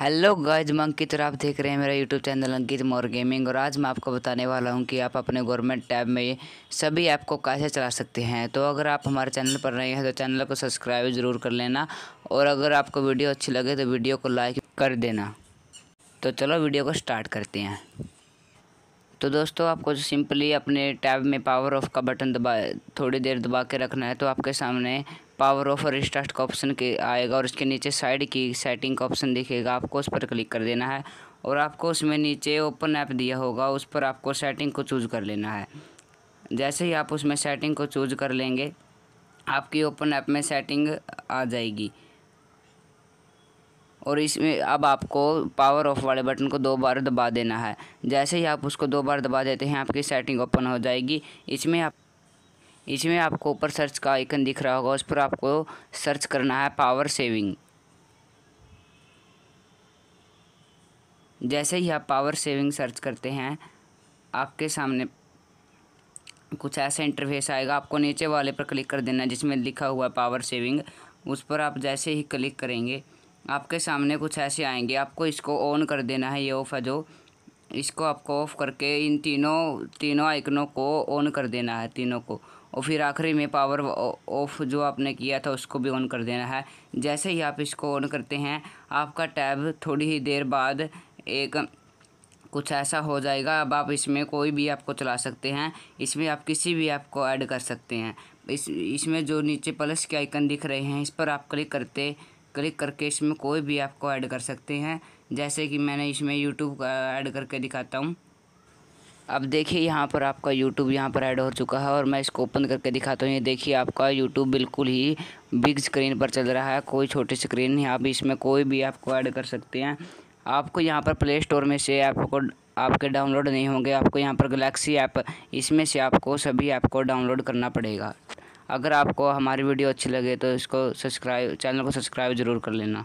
hello guys मैं अंकित और आप देख रहे हैं मेरा YouTube channel Ankit More gaming और आज मैं आपको बताने वाला हूं कि आप अपने गवर्नमेंट टैब में सभी ऐप को कैसे चला सकते हैं तो अगर आप हमारे चैनल पर नए हैं तो चैनल को सब्सक्राइब ज़रूर कर लेना और अगर आपको वीडियो अच्छी लगे तो वीडियो को लाइक कर देना तो चलो वीडियो को स्टार्ट करते हैं तो दोस्तों आपको सिंपली अपने टैब में पावर ऑफ का बटन दबा थोड़ी देर दबा के रखना है तो आपके सामने पावर ऑफ और रिस्टार्ट का ऑप्शन के आएगा और इसके नीचे साइड की सेटिंग का ऑप्शन दिखेगा आपको उस पर क्लिक कर देना है और आपको उसमें नीचे ओपन ऐप दिया होगा उस पर आपको सेटिंग को चूज़ कर लेना है जैसे ही आप उसमें सेटिंग को चूज़ कर लेंगे आपकी ओपन ऐप में सेटिंग आ जाएगी और इसमें अब आपको पावर ऑफ वाले बटन को दो बार दबा देना है जैसे ही आप उसको दो बार दबा देते हैं आपकी सेटिंग ओपन हो जाएगी इसमें आप इसमें आपको ऊपर सर्च का आइकन दिख रहा होगा उस पर आपको सर्च करना है पावर सेविंग जैसे ही आप पावर सेविंग सर्च करते हैं आपके सामने कुछ ऐसा इंटरफेस आएगा आपको नीचे वाले पर क्लिक कर देना है जिसमें लिखा हुआ है पावर सेविंग उस पर आप जैसे ही क्लिक करेंगे आपके सामने कुछ ऐसे आएंगे आपको इसको ऑन कर देना है ये ऑफ़ है जो इसको आपको ऑफ़ करके इन तीनों तीनों आइकनों को ऑन कर देना है तीनों को और फिर आखिरी में पावर ऑफ जो आपने किया था उसको भी ऑन कर देना है जैसे ही आप इसको ऑन करते हैं आपका टैब थोड़ी ही देर बाद एक कुछ ऐसा हो जाएगा अब आप इसमें कोई भी आपको चला सकते हैं इसमें आप किसी भी ऐप को ऐड कर सकते हैं इस इसमें जो नीचे प्लस के आइकन दिख रहे हैं इस पर आप क्लिक करते क्लिक करके इसमें कोई भी आपको ऐड कर सकते हैं जैसे कि मैंने इसमें यूट्यूब का ऐड करके दिखाता हूँ अब देखिए यहाँ पर आपका यूट्यूब यहाँ पर ऐड हो चुका है और मैं इसको ओपन करके दिखाता हूँ ये देखिए आपका यूट्यूब बिल्कुल ही बिग स्क्रीन पर चल रहा है कोई छोटी स्क्रीन नहीं आप इसमें कोई भी आपको ऐड कर सकते हैं आपको यहाँ पर प्ले स्टोर में से आपको आपके डाउनलोड नहीं होंगे आपको यहाँ पर गलेक्सी ऐप इसमें से आपको सभी ऐप को डाउनलोड करना पड़ेगा अगर आपको हमारी वीडियो अच्छी लगे तो इसको सब्सक्राइब चैनल को सब्सक्राइब ज़रूर कर लेना